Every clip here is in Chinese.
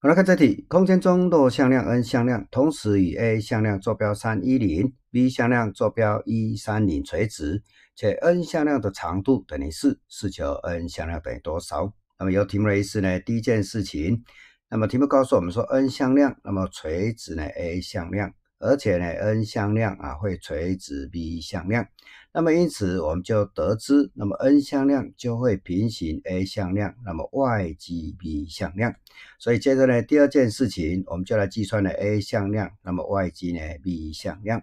好，来看这题。空间中，落向量 n 向量同时与 a 向量坐标（三，一，零 ）b 向量坐标（一，三，零）垂直，且 n 向量的长度等于四，试求 n 向量等于多少？那么由题目的意思呢，第一件事情，那么题目告诉我们说，n 向量那么垂直呢 a 向量。而且呢，n 向量啊会垂直 b 向量，那么因此我们就得知，那么 n 向量就会平行 a 向量，那么 y 乘 b 向量。所以接着呢，第二件事情我们就来计算了 a 向量，那么 y 乘呢 b 向量。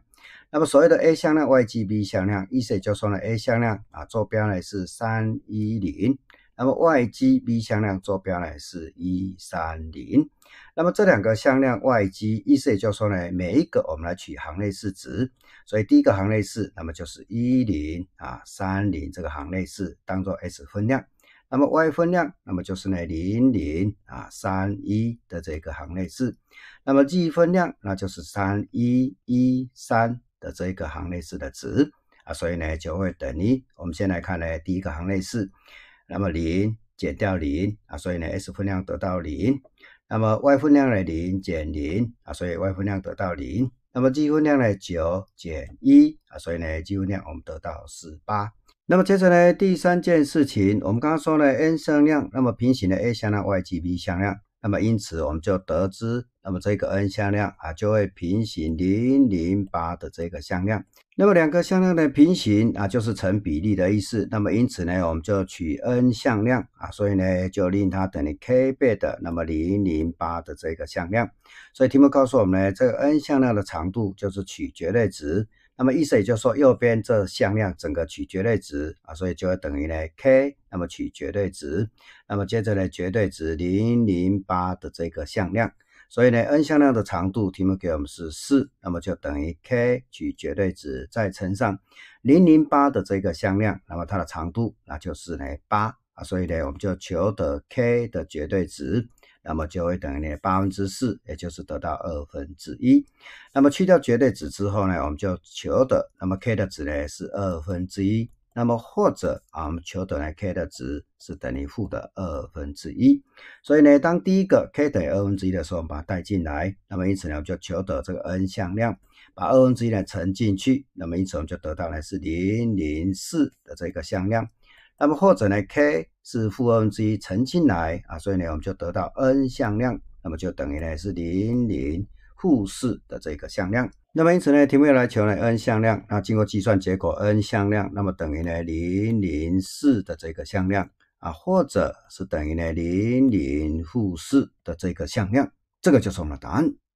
那么所谓的 a 向量 y 乘 b 向量，意思就说呢 a 向量啊坐标呢是三一零。那么，y g b 向量坐标呢是（一，三，零）。那么这两个向量 y g 意思也就是说呢，每一个我们来取行列式值。所以第一个行列式，那么就是（一，零）啊（三，零）这个行列式当做 s 分量。那么 y 分量，那么就是呢（零，零）啊（三，一）的这个行列式。那么 z 分量，那就是（三，一，一，三）的这一个行列式的值啊。所以呢就会等于。我们先来看呢第一个行列式。那么零减掉零啊，所以呢 S 分量得到零，那么 y 分量呢零减零啊，所以 y 分量得到零，那么积分量呢九减一啊，所以呢积分量我们得到是八。那么接着呢第三件事情，我们刚刚说呢 n 向量，那么平行的 a 向量、ygb 向量。那么，因此我们就得知，那么这个 n 向量啊，就会平行零零八的这个向量。那么两个向量的平行啊，就是成比例的意思。那么因此呢，我们就取 n 向量啊，所以呢就令它等于 k 倍的那么零零八的这个向量。所以题目告诉我们呢，这个 n 向量的长度就是取绝对值。那么意思也就是说，右边这向量整个取绝对值啊，所以就会等于呢 k，那么取绝对值，那么接着呢绝对值零零八的这个向量，所以呢 n 向量的长度题目给我们是四，那么就等于 k 取绝对值再乘上零零八的这个向量，那么它的长度那就是呢八啊，所以呢我们就求得 k 的绝对值。那么就会等于呢八分之四，也就是得到二分之一。那么去掉绝对值之后呢，我们就求得那么 k 的值呢是二分之一。那么或者啊，我们求得呢 k 的值是等于负的二分之一。所以呢，当第一个 k 等于二分之一的时候，我们把它带进来，那么因此呢我们就求得这个 n 向量，把二分之一呢乘进去，那么因此我们就得到呢是零零四的这个向量。那么或者呢，k 是负 n 分之一乘进来啊，所以呢我们就得到 n 向量，那么就等于呢是零零负四的这个向量。那么因此呢题目又来求呢 n 向量，那经过计算结果 n 向量那么等于呢零零四的这个向量啊，或者是等于呢零零负四的这个向量，这个就是我们的答案。